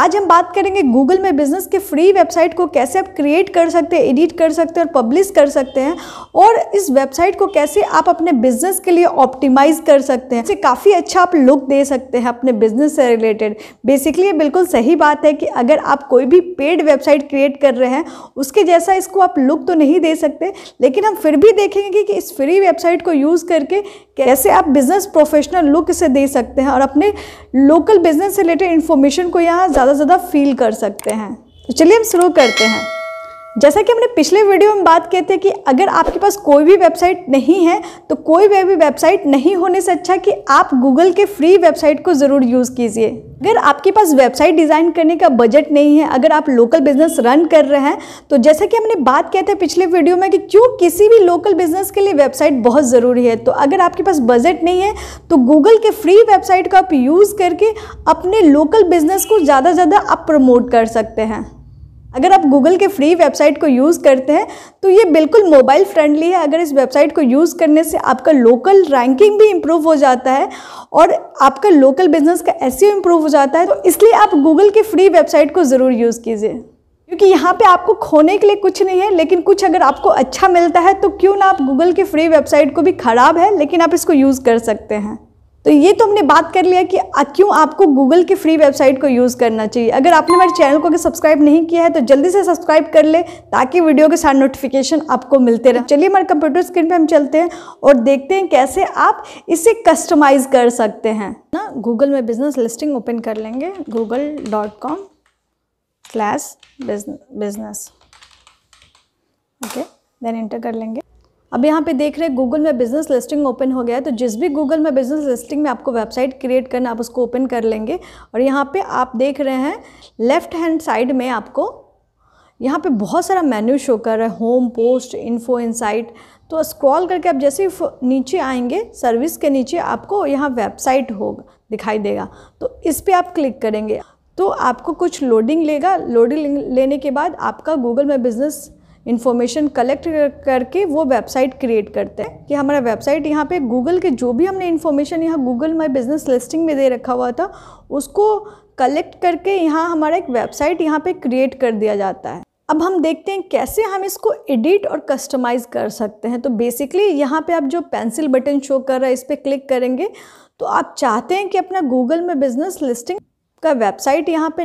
आज हम बात करेंगे गूगल में बिजनेस के फ्री वेबसाइट को कैसे आप क्रिएट कर सकते हैं एडिट कर सकते हैं और पब्लिश कर सकते हैं और इस वेबसाइट को कैसे आप अपने बिजनेस के लिए ऑप्टिमाइज कर सकते हैं इसे काफ़ी अच्छा आप लुक दे सकते हैं अपने बिजनेस से रिलेटेड बेसिकली ये बिल्कुल सही बात है कि अगर आप कोई भी पेड वेबसाइट क्रिएट कर रहे हैं उसके जैसा इसको आप लुक तो नहीं दे सकते लेकिन हम फिर भी देखेंगे कि, कि इस फ्री वेबसाइट को यूज़ करके कैसे आप बिजनेस प्रोफेशनल लुक इसे दे सकते हैं और अपने लोकल बिजनेस से रिलेटेड इन्फॉर्मेशन को यहाँ ज़्यादा ज़्यादा से ज़्यादा फील कर सकते हैं तो चलिए हम शुरू करते हैं जैसा कि हमने पिछले वीडियो में बात किए थे कि अगर आपके पास कोई भी वेबसाइट नहीं है तो कोई भी वेबसाइट नहीं होने से अच्छा कि आप गूगल के फ्री वेबसाइट को ज़रूर यूज़ कीजिए अगर आपके पास वेबसाइट डिज़ाइन करने का बजट नहीं है अगर आप लोकल बिजनेस रन कर रहे हैं तो जैसा कि हमने बात किया था पिछले वीडियो में कि क्यों किसी भी लोकल बिजनेस के लिए वेबसाइट बहुत ज़रूरी है तो अगर आपके पास बजट नहीं है तो गूगल के फ्री वेबसाइट को आप यूज़ करके अपने लोकल बिजनेस को ज़्यादा से ज़्यादा आप प्रमोट कर सकते हैं अगर आप गूगल के फ्री वेबसाइट को यूज़ करते हैं तो ये बिल्कुल मोबाइल फ्रेंडली है अगर इस वेबसाइट को यूज़ करने से आपका लोकल रैंकिंग भी इम्प्रूव हो जाता है और आपका लोकल बिजनेस का एस इम्प्रूव हो जाता है तो इसलिए आप गूगल के फ्री वेबसाइट को ज़रूर यूज़ कीजिए क्योंकि यहाँ पे आपको खोने के लिए कुछ नहीं है लेकिन कुछ अगर आपको अच्छा मिलता है तो क्यों ना आप गूगल के फ्री वेबसाइट को भी ख़राब है लेकिन आप इसको यूज़ कर सकते हैं तो ये तो हमने बात कर लिया कि क्यों आपको गूगल की फ्री वेबसाइट को यूज़ करना चाहिए अगर आपने हमारे चैनल को अगर सब्सक्राइब नहीं किया है तो जल्दी से सब्सक्राइब कर ले ताकि वीडियो के साथ नोटिफिकेशन आपको मिलते रहे हाँ। चलिए हमारे कंप्यूटर स्क्रीन पर हम चलते हैं और देखते हैं कैसे आप इसे कस्टमाइज कर सकते हैं ना गूगल में बिजनेस लिस्टिंग ओपन कर लेंगे Google dot com slash business okay then enter कर लेंगे अब यहाँ पे देख रहे हैं गूगल में बिज़नेस लिस्टिंग ओपन हो गया है तो जिस भी गूगल में बिज़नेस लिस्टिंग में आपको वेबसाइट क्रिएट करना आप उसको ओपन कर लेंगे और यहाँ पे आप देख रहे हैं लेफ़्ट हैंड साइड में आपको यहाँ पे बहुत सारा मेन्यू शो कर रहा है होम पोस्ट इन्फो इनसाइट तो स्क्रॉल करके आप जैसे ही नीचे आएंगे सर्विस के नीचे आपको यहाँ वेबसाइट होगा दिखाई देगा तो इस पर आप क्लिक करेंगे तो आपको कुछ लोडिंग लेगा लोडिंग लेने के बाद आपका गूगल में बिज़नेस इन्फॉर्मेशन कलेक्ट करके वो वेबसाइट क्रिएट करते हैं कि हमारा वेबसाइट यहाँ पे गूगल के जो भी हमने इन्फॉर्मेशन यहाँ गूगल माई बिजनेस लिस्टिंग में दे रखा हुआ था उसको कलेक्ट करके यहाँ हमारा एक वेबसाइट यहाँ पे क्रिएट कर दिया जाता है अब हम देखते हैं कैसे हम इसको एडिट और कस्टमाइज़ कर सकते हैं तो बेसिकली यहाँ पे आप जो पेंसिल बटन शो कर रहा है इस पर क्लिक करेंगे तो आप चाहते हैं कि अपना गूगल में बिजनेस लिस्टिंग का वेबसाइट यहाँ पे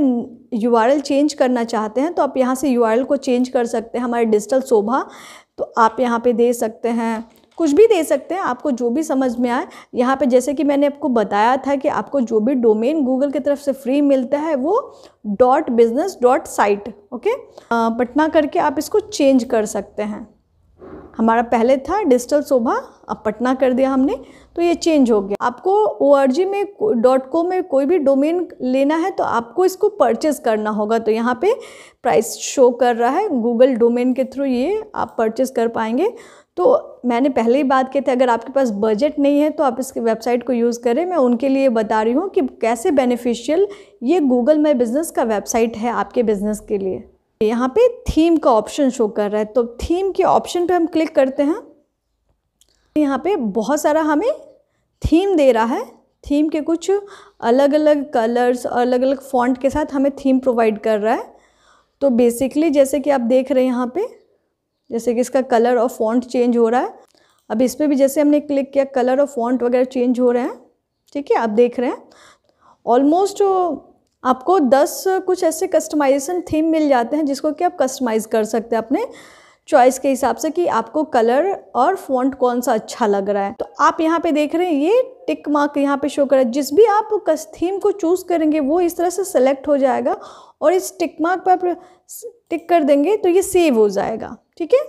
यू चेंज करना चाहते हैं तो आप यहाँ से यू को चेंज कर सकते हैं हमारे डिजिटल शोभा तो आप यहाँ पे दे सकते हैं कुछ भी दे सकते हैं आपको जो भी समझ में आए यहाँ पे जैसे कि मैंने आपको बताया था कि आपको जो भी डोमेन गूगल की तरफ से फ्री मिलता है वो dot business dot site okay Patna करके आप इसको चेंज कर सकते हैं हमारा पहले था डिजिटल शोभा अब पटना कर दिया हमने तो ये चेंज हो गया आपको ओ में डॉट को में कोई भी डोमेन लेना है तो आपको इसको परचेज करना होगा तो यहाँ पे प्राइस शो कर रहा है गूगल डोमेन के थ्रू ये आप परचेज कर पाएंगे तो मैंने पहले ही बात की थी अगर आपके पास बजट नहीं है तो आप इसके वेबसाइट को यूज़ करें मैं उनके लिए बता रही हूँ कि कैसे बेनिफिशियल ये गूगल माई बिज़नेस का वेबसाइट है आपके बिज़नेस के लिए यहाँ पे थीम का ऑप्शन शो कर रहा है तो थीम के ऑप्शन पे हम क्लिक करते हैं यहाँ पे बहुत सारा हमें थीम दे रहा है थीम के कुछ अलग अलग कलर्स और अलग अलग फॉन्ट के साथ हमें थीम प्रोवाइड कर रहा है तो बेसिकली जैसे कि आप देख रहे हैं यहाँ पे जैसे कि इसका कलर और फॉन्ट चेंज हो रहा है अब इस पर भी जैसे हमने क्लिक किया कलर और फॉन्ट वगैरह चेंज हो रहे हैं ठीक है आप देख रहे हैं ऑलमोस्ट आपको दस कुछ ऐसे कस्टमाइजेशन थीम मिल जाते हैं जिसको कि आप कस्टमाइज़ कर सकते हैं अपने चॉइस के हिसाब से कि आपको कलर और फॉन्ट कौन सा अच्छा लग रहा है तो आप यहाँ पे देख रहे हैं ये टिक मार्क यहाँ पे शो कर रहा है जिस भी आप थीम को चूज़ करेंगे वो इस तरह से सेलेक्ट हो जाएगा और इस टिक मार्क पर आप टिक कर देंगे तो ये सेव हो जाएगा ठीक है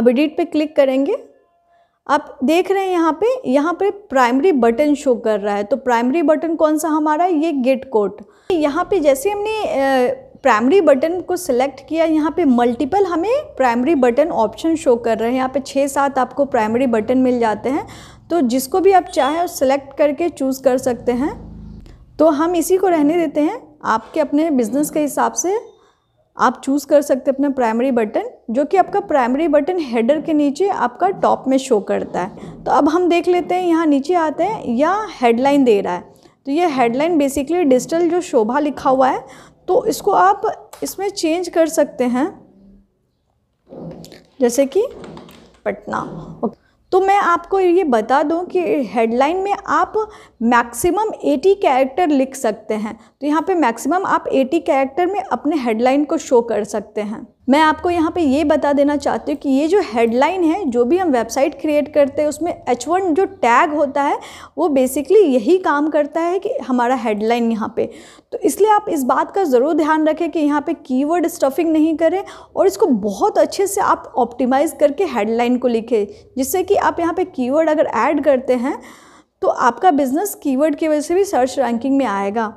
अब एडिट पे क्लिक करेंगे आप देख रहे हैं यहाँ पे यहाँ पे प्राइमरी बटन शो कर रहा है तो प्राइमरी बटन कौन सा हमारा ये गेट कोट यहाँ पे जैसे हमने प्राइमरी बटन को सिलेक्ट किया यहाँ पे मल्टीपल हमें प्राइमरी बटन ऑप्शन शो कर रहे हैं यहाँ पे छः सात आपको प्राइमरी बटन मिल जाते हैं तो जिसको भी आप चाहें सेलेक्ट करके चूज़ कर सकते हैं तो हम इसी को रहने देते हैं आपके अपने बिजनेस के हिसाब से आप चूज़ कर सकते हैं अपना प्राइमरी बटन जो कि आपका प्राइमरी बटन हेडर के नीचे आपका टॉप में शो करता है तो अब हम देख लेते हैं यहाँ नीचे आते हैं या हेडलाइन दे रहा है तो ये हेडलाइन बेसिकली डिजिटल जो शोभा लिखा हुआ है तो इसको आप इसमें चेंज कर सकते हैं जैसे कि पटना ओके तो मैं आपको ये बता दूं कि हेडलाइन में आप मैक्सिमम 80 कैरेक्टर लिख सकते हैं तो यहाँ पे मैक्सिमम आप 80 कैरेक्टर में अपने हेडलाइन को शो कर सकते हैं मैं आपको यहाँ पे ये बता देना चाहती हूँ कि ये जो हेडलाइन है जो भी हम वेबसाइट क्रिएट करते हैं उसमें एच वन जो टैग होता है वो बेसिकली यही काम करता है कि हमारा हेडलाइन यहाँ पे तो इसलिए आप इस बात का ज़रूर ध्यान रखें कि यहाँ पे कीवर्ड स्टफिंग नहीं करें और इसको बहुत अच्छे से आप ऑप्टिमाइज़ करके हेडलाइन को लिखें जिससे कि आप यहाँ पर कीवर्ड अगर ऐड करते हैं तो आपका बिज़नेस कीवर्ड की वजह से भी सर्च रैंकिंग में आएगा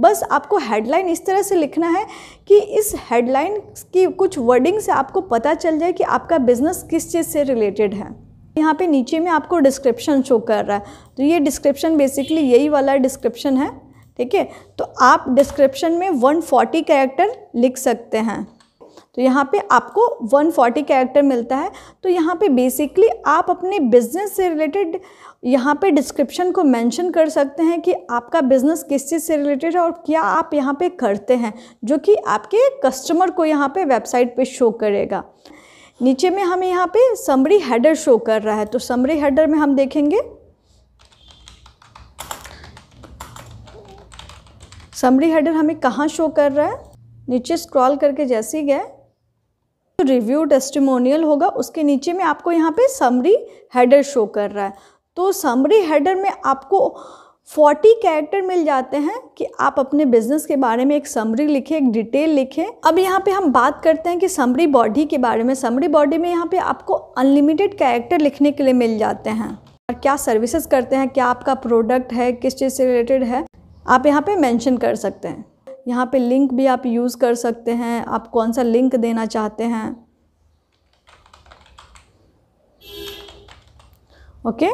बस आपको हेडलाइन इस तरह से लिखना है कि इस हेडलाइन की कुछ वर्डिंग से आपको पता चल जाए कि आपका बिज़नेस किस चीज़ से रिलेटेड है यहाँ पे नीचे में आपको डिस्क्रिप्शन शो कर रहा है तो ये डिस्क्रिप्शन बेसिकली यही वाला डिस्क्रिप्शन है ठीक है तो आप डिस्क्रिप्शन में 140 कैरेक्टर लिख सकते हैं तो यहाँ पे आपको 140 कैरेक्टर मिलता है तो यहाँ पे बेसिकली आप अपने बिजनेस से रिलेटेड यहाँ पे डिस्क्रिप्शन को मेंशन कर सकते हैं कि आपका बिजनेस किस चीज़ से रिलेटेड है और क्या आप यहाँ पे करते हैं जो कि आपके कस्टमर को यहाँ पे वेबसाइट पे शो करेगा नीचे में हमें यहाँ पे समरी हेडर शो कर रहा है तो समरी हेडर में हम देखेंगे समरी हेडर हमें कहाँ शो कर रहा है नीचे स्क्रॉल करके जैसे ही गए रिव्यू टेस्टिमोनियल होगा उसके नीचे में आपको यहाँ पे समरी हेडर शो कर रहा है तो समरी हेडर में आपको 40 कैरेक्टर मिल जाते हैं कि आप अपने बिजनेस के बारे में एक समरी लिखें एक डिटेल लिखें अब यहाँ पे हम बात करते हैं कि समरी बॉडी के बारे में समरी बॉडी में यहाँ पे आपको अनलिमिटेड कैरेक्टर लिखने के लिए मिल जाते हैं और क्या सर्विसेज करते हैं क्या आपका प्रोडक्ट है किस चीज़ से रिलेटेड है आप यहाँ पे मेंशन कर सकते हैं यहाँ पे लिंक भी आप यूज़ कर सकते हैं आप कौन सा लिंक देना चाहते हैं ओके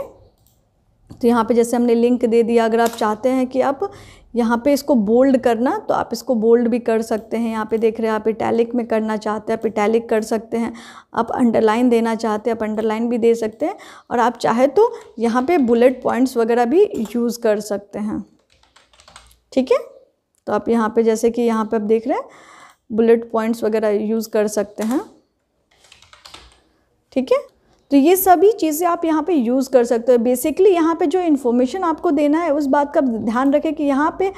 तो यहाँ पे जैसे हमने लिंक दे दिया अगर आप चाहते हैं कि आप यहाँ पे इसको बोल्ड करना तो आप इसको बोल्ड भी कर सकते हैं यहाँ पे देख रहे हैं आप इटैलिक में करना चाहते हैं आप इटैलिक कर सकते हैं आप अंडरलाइन देना चाहते हैं आप अंडरलाइन भी दे सकते हैं और आप चाहे तो यहाँ पे बुलेट पॉइंट्स वगैरह भी यूज़ कर सकते हैं ठीक है तो आप यहाँ पे जैसे कि यहाँ पे आप देख रहे हैं बुलेट पॉइंट्स वगैरह यूज़ कर सकते हैं ठीक है तो ये सभी चीज़ें आप यहाँ पे यूज़ कर सकते हो बेसिकली यहाँ पे जो इन्फॉर्मेशन आपको देना है उस बात का ध्यान रखें कि यहाँ पे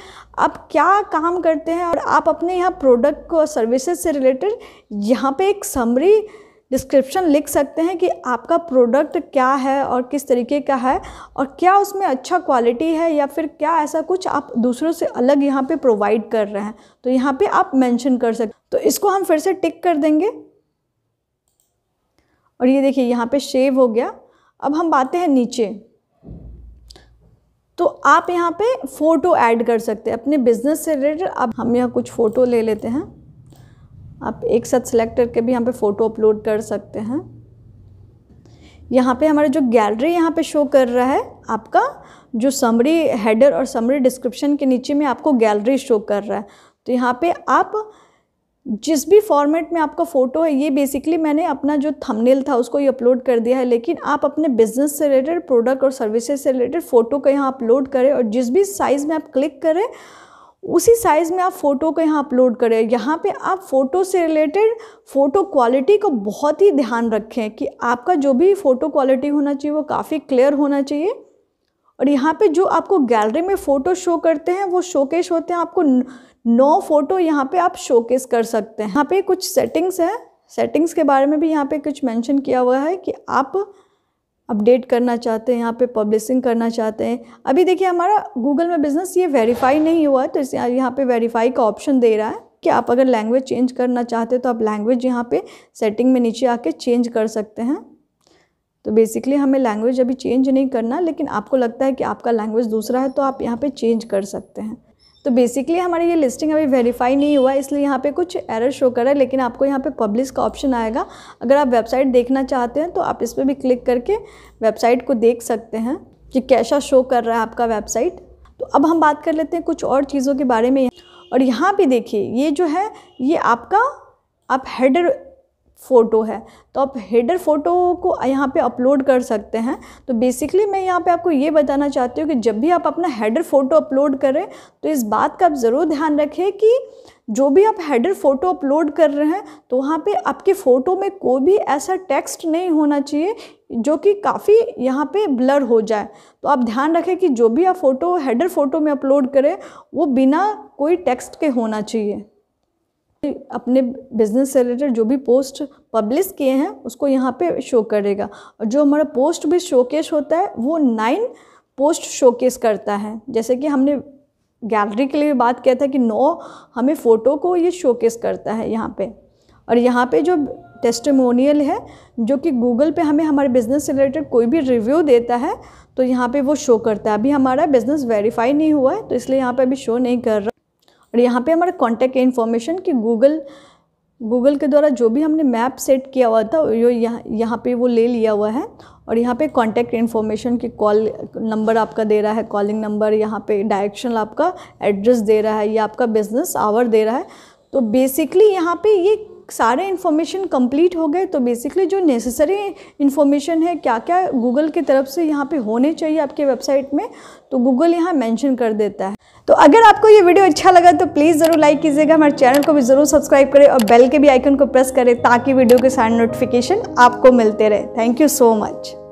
आप क्या काम करते हैं और आप अपने यहाँ प्रोडक्ट को सर्विसेज से रिलेटेड यहाँ पे एक समरी डिस्क्रिप्शन लिख सकते हैं कि आपका प्रोडक्ट क्या है और किस तरीके का है और क्या उसमें अच्छा क्वालिटी है या फिर क्या ऐसा कुछ आप दूसरों से अलग यहाँ पे प्रोवाइड कर रहे हैं तो यहाँ पे आप मेंशन कर सकते तो इसको हम फिर से टिक कर देंगे और ये देखिए यहाँ पे शेव हो गया अब हम बातें हैं नीचे तो आप यहाँ पे फ़ोटो ऐड कर सकते हैं अपने बिजनेस से रिलेटेड अब हम यहाँ कुछ फ़ोटो ले लेते हैं आप एक साथ सेलेक्ट करके भी यहाँ पे फ़ोटो अपलोड कर सकते हैं यहाँ पे हमारे जो गैलरी यहाँ पे शो कर रहा है आपका जो समरी हेडर और समरी डिस्क्रिप्शन के नीचे में आपको गैलरी शो कर रहा है तो यहाँ पे आप जिस भी फॉर्मेट में आपका फ़ोटो है ये बेसिकली मैंने अपना जो थंबनेल था उसको ये अपलोड कर दिया है लेकिन आप अपने बिजनेस से रिलेटेड प्रोडक्ट और सर्विसेज से रिलेटेड फ़ोटो का यहाँ अपलोड करें और जिस भी साइज़ में आप क्लिक करें उसी साइज़ में आप फ़ोटो को यहाँ अपलोड करें यहाँ पे आप फ़ोटो से रिलेटेड फ़ोटो क्वालिटी को बहुत ही ध्यान रखें कि आपका जो भी फ़ोटो क्वालिटी होना चाहिए वो काफ़ी क्लियर होना चाहिए और यहाँ पे जो आपको गैलरी में फ़ोटो शो करते हैं वो शोकेश होते हैं आपको नौ फ़ोटो यहाँ पे आप शोकेस कर सकते हैं यहाँ पे कुछ सेटिंग्स है सेटिंग्स के बारे में भी यहाँ पे कुछ मेंशन किया हुआ है कि आप अपडेट करना चाहते हैं यहाँ पे पब्लिशिंग करना चाहते हैं अभी देखिए हमारा गूगल में बिज़नेस ये वेरीफाई नहीं हुआ तो इस यहाँ पे वेरीफाई का ऑप्शन दे रहा है कि आप अगर लैंग्वेज चेंज करना चाहते हैं तो आप लैंग्वेज यहाँ पे सेटिंग में नीचे आके चेंज कर सकते हैं तो बेसिकली हमें लैंग्वेज अभी चेंज नहीं करना लेकिन आपको लगता है कि आपका लैंग्वेज दूसरा है तो आप यहाँ पर चेंज कर सकते हैं तो बेसिकली हमारी ये लिस्टिंग अभी वेरीफाई नहीं हुआ इसलिए यहाँ पे कुछ एरर शो कर रहा है लेकिन आपको यहाँ पे पब्लिश का ऑप्शन आएगा अगर आप वेबसाइट देखना चाहते हैं तो आप इस पर भी क्लिक करके वेबसाइट को देख सकते हैं कि कैसा शो कर रहा है आपका वेबसाइट तो अब हम बात कर लेते हैं कुछ और चीज़ों के बारे में और यहाँ भी देखिए ये जो है ये आपका आप हेडर फ़ोटो है तो आप हेडर फ़ोटो को यहाँ पे अपलोड कर सकते हैं तो बेसिकली मैं यहाँ पे आपको ये बताना चाहती हूँ कि जब भी आप अपना हेडर फ़ोटो अपलोड करें तो इस बात का आप ज़रूर ध्यान रखें कि जो भी आप हेडर फ़ोटो अपलोड कर रहे हैं तो वहाँ पे आपके फ़ोटो में कोई भी ऐसा टेक्स्ट नहीं होना चाहिए जो कि काफ़ी यहाँ पे ब्लर हो जाए तो आप ध्यान रखें कि जो भी आप फ़ोटो हेडर फ़ोटो में अपलोड करें वो बिना कोई टेक्स्ट के होना चाहिए अपने बिजनेस से रिलेटेड जो भी पोस्ट पब्लिश किए हैं उसको यहाँ पे शो करेगा और जो हमारा पोस्ट भी शोकेस होता है वो नाइन पोस्ट शोकेस करता है जैसे कि हमने गैलरी के लिए भी बात किया था कि नौ हमें फ़ोटो को ये शोकेस करता है यहाँ पे और यहाँ पे जो टेस्टमोनियल है जो कि गूगल पे हमें हमारे बिज़नेस से रिलेटेड कोई भी रिव्यू देता है तो यहाँ पे वो शो करता है अभी हमारा बिज़नेस वेरीफाई नहीं हुआ है तो इसलिए यहाँ पे अभी शो नहीं कर रहा और यहाँ पे हमारा कॉन्टैक्ट इन्फॉर्मेशन कि गूगल गूगल के द्वारा जो भी हमने मैप सेट किया हुआ था यो यहाँ यहाँ पे वो ले लिया हुआ है और यहाँ पे कॉन्टैक्ट इन्फॉर्मेशन की कॉल नंबर आपका दे रहा है कॉलिंग नंबर यहाँ पे डायरेक्शन आपका एड्रेस दे रहा है या आपका बिजनेस आवर दे रहा है तो बेसिकली यहाँ पे ये सारे इन्फॉर्मेशन कंप्लीट हो गए तो बेसिकली जो नेसेसरी इन्फॉर्मेशन है क्या क्या गूगल की तरफ से यहाँ पे होने चाहिए आपके वेबसाइट में तो गूगल यहाँ मेंशन कर देता है तो अगर आपको ये वीडियो अच्छा लगा तो प्लीज़ ज़रूर लाइक कीजिएगा हमारे चैनल को भी ज़रूर सब्सक्राइब करें और बेल के भी आइकन को प्रेस करें ताकि वीडियो के सारे नोटिफिकेशन आपको मिलते रहे थैंक यू सो मच